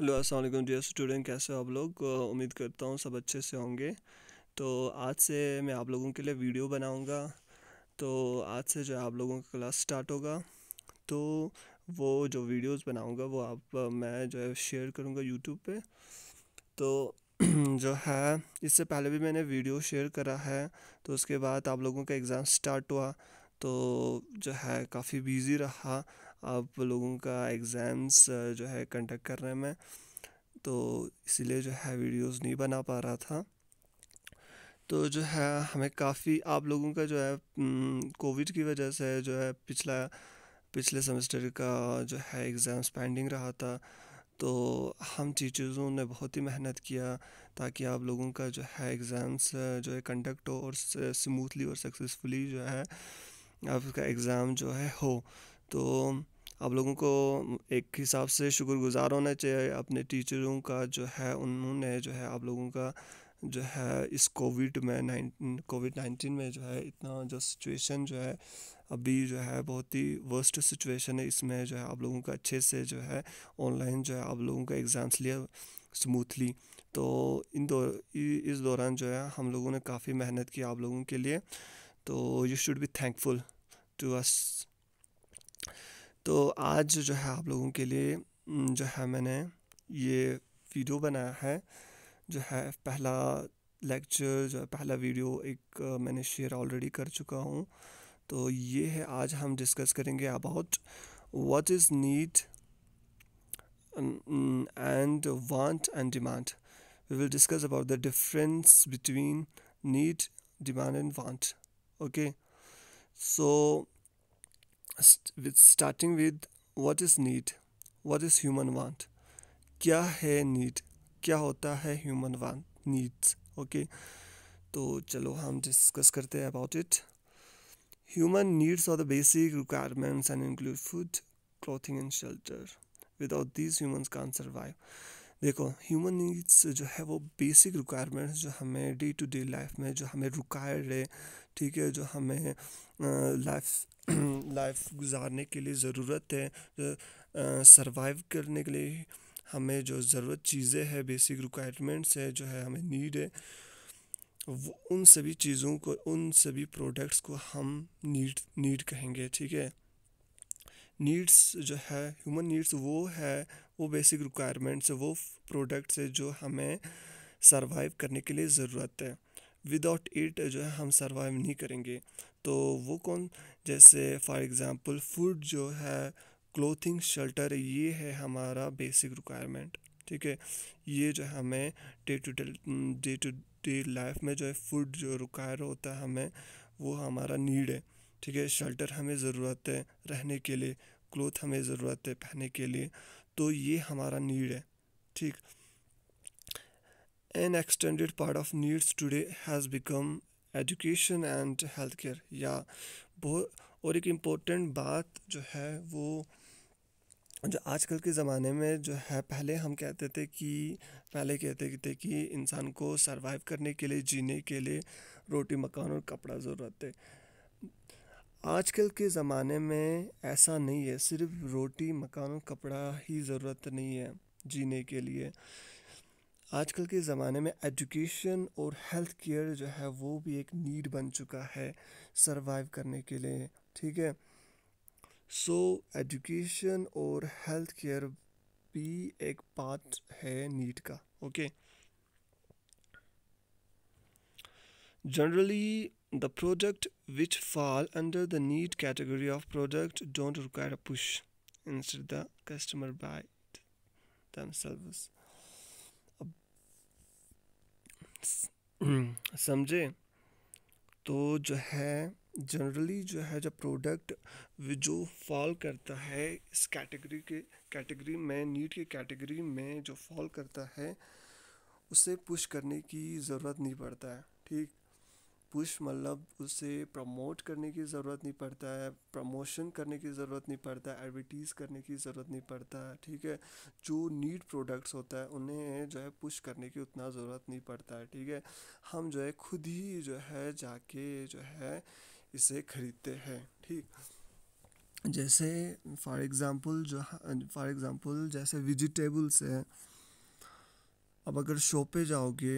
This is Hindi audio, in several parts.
हेलो अस्सलाम वालेकुम डियर स्टूडेंट कैसे हो आप लोग उम्मीद करता हूँ सब अच्छे से होंगे तो आज से मैं आप लोगों के लिए वीडियो बनाऊँगा तो आज से जो आप लोगों का क्लास स्टार्ट होगा तो वो जो वीडियोस बनाऊँगा वो आप मैं जो है शेयर करूँगा यूट्यूब पे तो जो है इससे पहले भी मैंने वीडियो शेयर करा है तो उसके बाद आप लोगों का एग्ज़ाम स्टार्ट हुआ तो जो है काफ़ी बिज़ी रहा आप लोगों का एग्ज़ाम्स जो है कंडक्ट कर रहे हैं मैं तो इसीलिए जो है वीडियोस नहीं बना पा रहा था तो जो है हमें काफ़ी आप लोगों का जो है कोविड की वजह से जो है पिछला पिछले सेमेस्टर का जो है एग्ज़ाम्स पेंडिंग रहा था तो हम टीचर्सों ने बहुत ही मेहनत किया ताकि आप लोगों का जो है एग्ज़ाम्स जो है कंडक्ट हो और स्मूथली और सक्सेसफुली जो है आपका एग्ज़ाम जो है हो तो आप लोगों को एक हिसाब से शुक्रगुजार होना चाहिए अपने टीचरों का जो है उन्होंने जो है आप लोगों का जो है इस कोविड में नाइन कोविड नाइन्टीन में जो है इतना जो सिचुएशन जो है अभी जो है बहुत ही वर्स्ट सिचुएशन है इसमें जो है आप लोगों का अच्छे से जो है ऑनलाइन जो है आप लोगों का एग्ज़ाम्स लिया स्मूथली तो इन दो इस दौरान जो है हम लोगों ने काफ़ी मेहनत की आप लोगों के लिए तो you should be thankful to us तो आज जो है आप लोगों के लिए जो है मैंने ये वीडियो बनाया है जो है पहला लेक्चर जो है पहला वीडियो एक मैंने शेयर ऑलरेडी कर चुका हूँ तो ये है आज हम डिस्कस करेंगे about what is need and want and demand we will discuss about the difference between need demand and want okay so st starting with with is need need is human want क्या है नीड क्या होता है ह्यूमन वांट नीड्स ओके तो चलो हम डिस्कस करते हैं about it human needs are the basic requirements and include food clothing and shelter without this humans can survive देखो ह्यूमन नीड्स जो है वो बेसिक रिक्वायरमेंट्स जो हमें डे टू डे लाइफ में जो हमें रिक्वायर्ड है ठीक है जो हमें लाइफ लाइफ गुजारने के लिए ज़रूरत है सरवाइव करने के लिए हमें जो ज़रूरत चीज़ें हैं बेसिक रिक्वायरमेंट्स है जो है हमें नीड है वो उन सभी चीज़ों को उन सभी प्रोडक्ट्स को हम नीड नीड कहेंगे ठीक है नीड्स जो है ह्यूमन नीड्स वो है वो बेसिक रिक्वायरमेंट्स है वो प्रोडक्ट्स है जो हमें सरवाइव करने के लिए ज़रूरत है विदाउट इट uh, जो है हम सर्वाइव नहीं करेंगे तो वो कौन जैसे फॉर एग्ज़ाम्पल फूड जो है क्लोथिंग शल्टर ये है हमारा बेसिक रिक्वायरमेंट ठीक है ये जो हमें day to day day to day life में जो है फूड जो रिक्वायर होता है हमें वो हमारा नीड है ठीक है शेल्टर हमें ज़रूरत है रहने के लिए क्लोथ हमें ज़रूरत है पहनने के लिए तो ये हमारा नीड है ठीक an extended part of needs today has become education and health care या बहुत और एक इम्पोर्टेंट बात जो है वो जो आजकल के ज़माने में जो है पहले हम कहते थे कि पहले कहते थे कि इंसान को सरवाइव करने के लिए जीने के लिए रोटी मकान और कपड़ा ज़रूरत है आजकल के ज़माने में ऐसा नहीं है सिर्फ रोटी मकान और कपड़ा ही ज़रूरत नहीं है जीने के लिए आजकल के ज़माने में एजुकेशन और हेल्थ केयर जो है वो भी एक नीड बन चुका है सर्वाइव करने के लिए ठीक है सो एजुकेशन और हेल्थ केयर भी एक पार्ट है नीड का okay generally the product which fall under the need category of product don't require a push instead the customer buy themselves समझे तो जो है जनरली जो है जब प्रोडक्ट जो फॉल करता है इस कैटेगरी के कैटेगरी में नीट के कैटेगरी में जो फॉल करता है उसे पुश करने की ज़रूरत नहीं पड़ता है ठीक पुश मतलब उसे प्रमोट करने की ज़रूरत नहीं पड़ता है प्रमोशन करने की ज़रूरत नहीं पड़ता है एडवर्टीज़ करने की ज़रूरत नहीं पड़ता है ठीक है जो नीड प्रोडक्ट्स होता है उन्हें जो है पुश करने की उतना ज़रूरत नहीं पड़ता है ठीक है हम जो है खुद ही जो है जाके जो है इसे ख़रीदते हैं ठीक जैसे फॉर एग्ज़ाम्पल जो फॉर एग्ज़ाम्पल जैसे वेजिटेबल्स है अब अगर शॉप पे जाओगे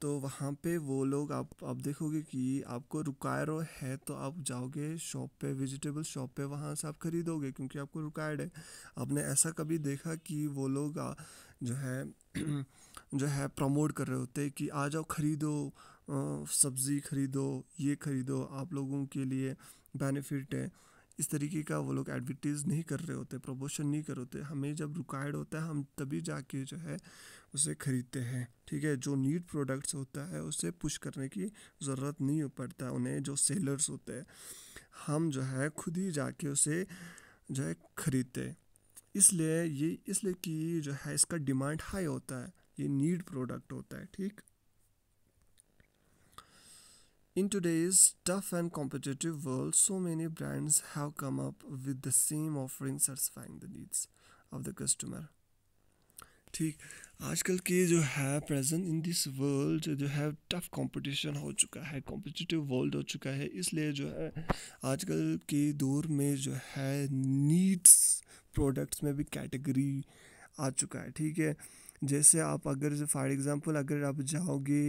तो वहाँ पे वो लोग आप आप देखोगे कि आपको रिक्वायर है तो आप जाओगे शॉप पे वेजिटेबल शॉप पे वहाँ से आप ख़रीदोगे क्योंकि आपको रिक्वायर्ड है आपने ऐसा कभी देखा कि वो लोग जो है जो है प्रमोट कर रहे होते कि आ जाओ ख़रीदो सब्ज़ी ख़रीदो ये ख़रीदो आप लोगों के लिए बेनिफिट है इस तरीके का वो लोग एडवर्टीज़ नहीं कर रहे होते प्रमोशन नहीं कर होते हमें जब रिक्वायर्ड होता है हम तभी जाके जो है उसे ख़रीदते हैं ठीक है जो नीड प्रोडक्ट्स होता है उसे पुश करने की ज़रूरत नहीं पड़ता उन्हें जो सेलर्स होते हैं हम जो है खुद ही जाके उसे जो है ख़रीदते इसलिए ये इसलिए कि जो है इसका डिमांड हाई होता है ये नीड प्रोडक्ट होता है ठीक In today's tough and competitive world, so many brands have come up with the same offering satisfying the needs of the customer. ठीक आजकल के जो है प्रेजेंट इन दिस वर्ल्ड जो है टफ कंपटीशन हो चुका है कॉम्पिटिटिव वर्ल्ड हो चुका है इसलिए जो है आजकल के दौर में जो है नीड्स प्रोडक्ट्स में भी कैटेगरी आ चुका है ठीक है जैसे आप अगर फॉर एग्जांपल अगर आप जाओगे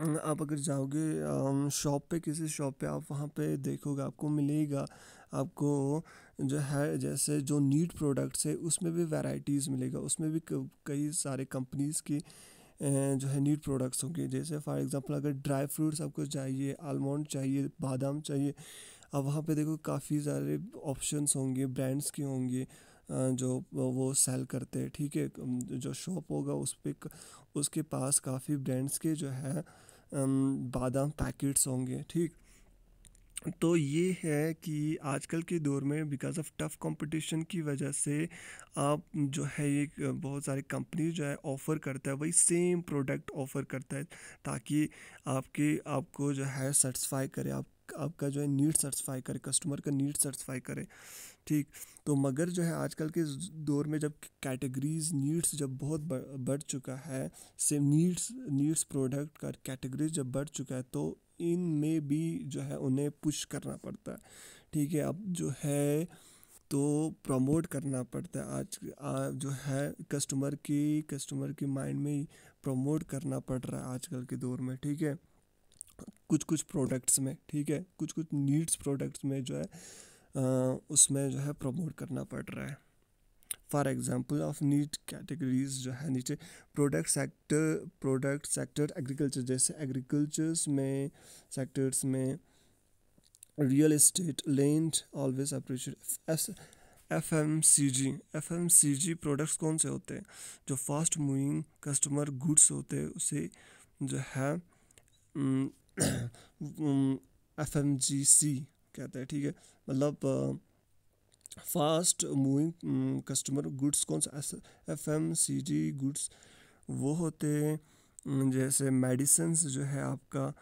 आप अगर जाओगे शॉप पे किसी शॉप पे आप वहाँ पे देखोगे आपको मिलेगा आपको जो है जैसे जो नीट प्रोडक्ट्स है उसमें भी वैरायटीज़ मिलेगा उसमें भी कई सारे कंपनीज़ की जो है नीट प्रोडक्ट्स होंगे जैसे फॉर एग्जांपल अगर ड्राई फ्रूट्स आपको चाहिए आलमंड चाहिए बादाम चाहिए अब वहाँ पे देखो काफ़ी सारे ऑप्शंस होंगे ब्रांड्स के होंगे जो वो सेल करते हैं ठीक है जो शॉप होगा उस पर उसके पास काफ़ी ब्रांड्स के जो है बादाम पैकेट्स होंगे ठीक तो ये है कि आजकल के दौर में बिकॉज ऑफ टफ कंपटीशन की वजह से आप जो है ये बहुत सारी कंपनी जो है ऑफ़र करता है वही सेम प्रोडक्ट ऑफ़र करता है ताकि आपके आपको जो है सेटिस्फाई करे आप आपका जो है नीड सेटिस्फाई करे कस्टमर का नीड सेटिस्फाई करे ठीक तो मगर जो है आजकल के दौर में जब कैटेगरीज नीड्स जब बहुत बढ़ चुका है सेम नीड्स नीड्स प्रोडक्ट का कैटेगरीज जब बढ़ चुका है तो इन में भी जो है उन्हें पुश करना पड़ता है ठीक है अब जो है तो प्रमोट करना पड़ता है आज आ, जो है कस्टमर की कस्टमर की माइंड में प्रमोट करना पड़ रहा है आजकल के दौर में ठीक है कुछ कुछ प्रोडक्ट्स में ठीक है कुछ कुछ नीड्स प्रोडक्ट्स में जो है उसमें जो है प्रमोट करना पड़ रहा है for example of need categories जो है नीचे product sector product sector agriculture जैसे एग्रीकल्चर्स में सेक्टर्स में real estate land always appreciate F M C G F M C G products कौन से होते हैं जो फास्ट मूविंग कस्टमर गुड्स होते हैं उसे जो है एफ एम जी सी कहते हैं ठीक है मतलब फास्ट मूविंग कस्टमर गुड्स कौन सा F M C G goods वो होते हैं जैसे मेडिसिन जो है आपका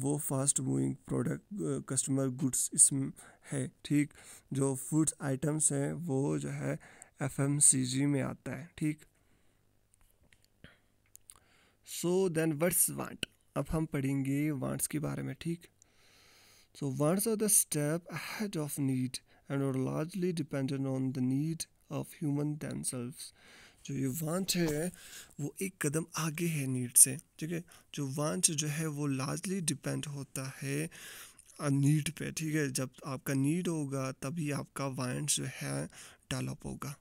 वो fast moving product customer goods इसमें है ठीक जो फूड्स आइटम्स हैं वो जो है एफ एम सी जी में आता है ठीक सो देन वर्ड्स वांट अब हम पढ़ेंगे वांट्स के बारे में ठीक So wants are the step ahead of need and are largely dependent on the need of human themselves. जो ये वांट है वो एक कदम आगे है नीड से ठीक है जो वांट जो है वो लार्जली डिपेंड होता है नीड पे ठीक है जब आपका नीड होगा तभी आपका वांट जो है डेवलप होगा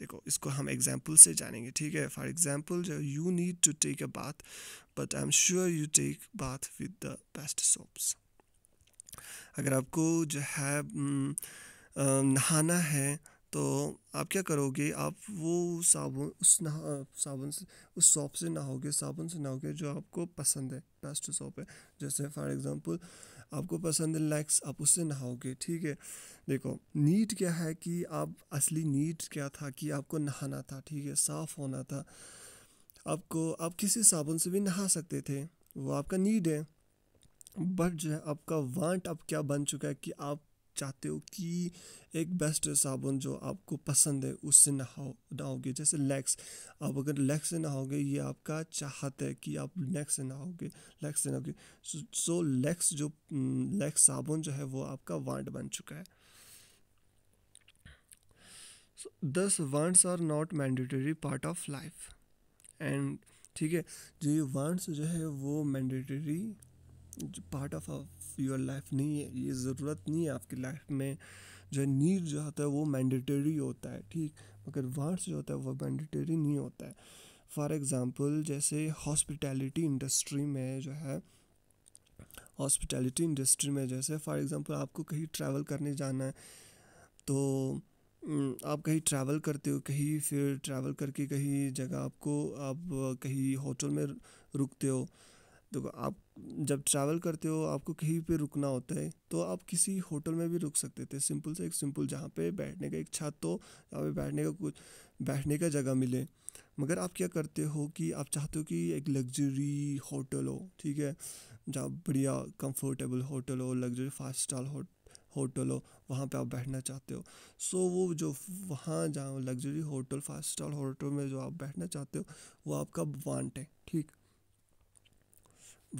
देखो इसको हम एग्जाम्पल से जानेंगे ठीक है फॉर एग्जाम्पल जो you need to take a bath but I am sure you take bath with the best soaps अगर आपको जो है नहाना है तो आप क्या करोगे आप वो साबुन उस नहा साबुन से उस सॉप से नहाओगे साबुन से नहाओगे जो आपको पसंद है बेस्ट सॉप है जैसे फॉर एग्ज़ाम्पल आपको पसंद है लैक्स आप उससे नहाओगे ठीक है देखो नीट क्या है कि आप असली नीट क्या था कि आपको नहाना था ठीक है साफ़ होना था आपको आप किसी साबुन से भी नहा सकते थे वो आपका नीड है बट जो है आपका वांट अब क्या बन चुका है कि आप चाहते हो कि एक बेस्ट साबुन जो आपको पसंद है उससे नहाओ नहाओगे जैसे लैक्स आप अगर लैक्स से नहाओगे ये आपका चाहत है कि आप लैक्स से नहाओगे लैक्स से नहाओगे सो, सो लैक्स जो लैक्स साबुन जो है वो आपका वांट बन चुका है this wants are not mandatory part of life and ठीक है जो ये वांट्स जो है वो mandatory part of your life नहीं है ये ज़रूरत नहीं है आपकी लाइफ में जो नीड जो होता है वो मैंडेटरी होता है ठीक मगर वांट्स जो होता है वो मैंडेटरी नहीं होता है फॉर एग्ज़ाम्पल जैसे हॉस्पिटैलिटी इंडस्ट्री में जो है हॉस्पिटैलिटी इंडस्ट्री में जैसे फॉर एग्ज़ाम्पल आपको कहीं ट्रैवल करने जाना है तो आप कहीं ट्रैवल करते हो कहीं फिर ट्रैवल करके कहीं जगह आपको आप कहीं होटल में रुकते हो देखो आप जब ट्रैवल करते हो आपको कहीं पे रुकना होता है तो आप किसी होटल में भी रुक सकते थे सिंपल से एक सिंपल जहाँ पे बैठने का एक छत तो जहाँ पे बैठने का कुछ बैठने का जगह मिले मगर आप क्या करते हो कि आप चाहते हो कि एक लग्जरी होटल हो ठीक है जहाँ बढ़िया कंफर्टेबल होटल हो लग्जरी फाइव स्टार हो होटल हो वहाँ पे आप बैठना चाहते हो सो so, वो जो वहाँ जहाँ luxury hotel five star hotel में जो आप बैठना चाहते हो वो आपका वांट है ठीक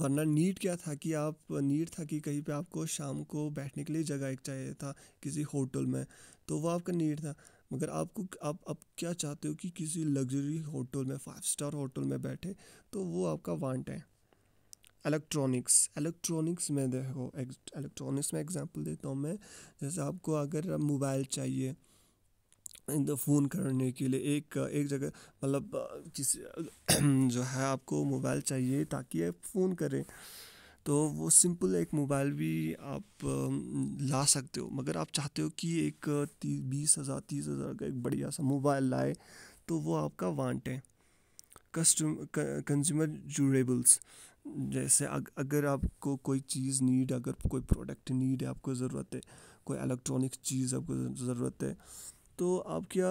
वरना नीड क्या था कि आप नीड था कि कहीं पे आपको शाम को बैठने के लिए जगह एक चाहिए था किसी होटल में तो वो आपका नीड था मगर आपको आप अब क्या चाहते हो कि किसी लग्जरी होटल में फाइव स्टार होटल में बैठे तो वो आपका वांट है इलेक्ट्रॉनिक्स इलेक्ट्रॉनिक्स में देखो इलेक्ट्रॉनिक्स में एग्जांपल देता हूँ मैं जैसे आपको अगर मोबाइल चाहिए फ़ोन करने के लिए एक एक जगह मतलब किसी जो है आपको मोबाइल चाहिए ताकि आप फ़ोन करें तो वो सिंपल एक मोबाइल भी आप ला सकते हो मगर आप चाहते हो कि एक तीस बीस हज़ार तीस हज़ार का एक बढ़िया सा मोबाइल लाए तो वो आपका वांट है कस्टम कंज्यूमर ड्यूरेबल्स जैसे अग, अगर आपको कोई चीज़ नीड अगर कोई प्रोडक्ट नीड है आपको ज़रूरत है कोई इलेक्ट्रॉनिक चीज़ आपको ज़रूरत है तो आप क्या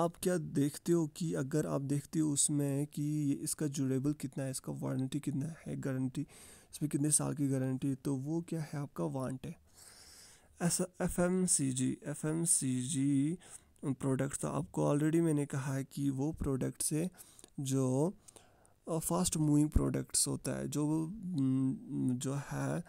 आप क्या देखते हो कि अगर आप देखते हो उसमें कि इसका ड्यूरेबल कितना है इसका वारंटी कितना है गारंटी इसमें कितने साल की गारंटी तो वो क्या है आपका वांट है ऐसा F M C G F M C G product तो आपको ऑलरेडी मैंने कहा है कि वो प्रोडक्ट से जो फास्ट मूविंग प्रोडक्ट्स होता है जो जो है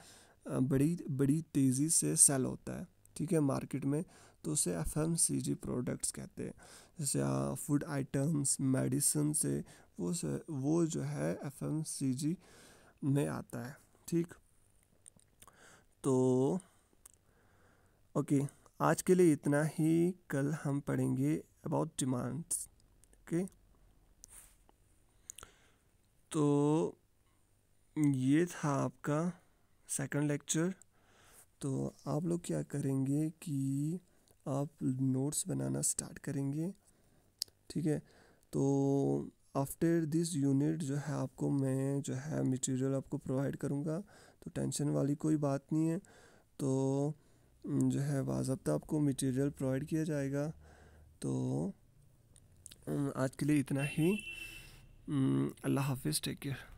बड़ी बड़ी तेज़ी से सेल होता है ठीक है मार्केट में तो उसे F M C G products कहते हैं जैसे फूड आइटम्स मेडिसिन से वो से, वो जो है एफ एम सी जी में आता है ठीक तो ओके आज के लिए इतना ही कल हम पढ़ेंगे अबाउट डिमांड्स ओके तो ये था आपका सेकंड लेक्चर तो आप लोग क्या करेंगे कि आप नोट्स बनाना स्टार्ट करेंगे ठीक है तो आफ्टर दिस यूनिट जो है आपको मैं जो है मटेरियल आपको प्रोवाइड करूँगा तो टेंशन वाली कोई बात नहीं है तो जो है बाबा आपको मटेरियल प्रोवाइड किया जाएगा तो आज के लिए इतना ही अल्लाह हाफिज़ टेक केयर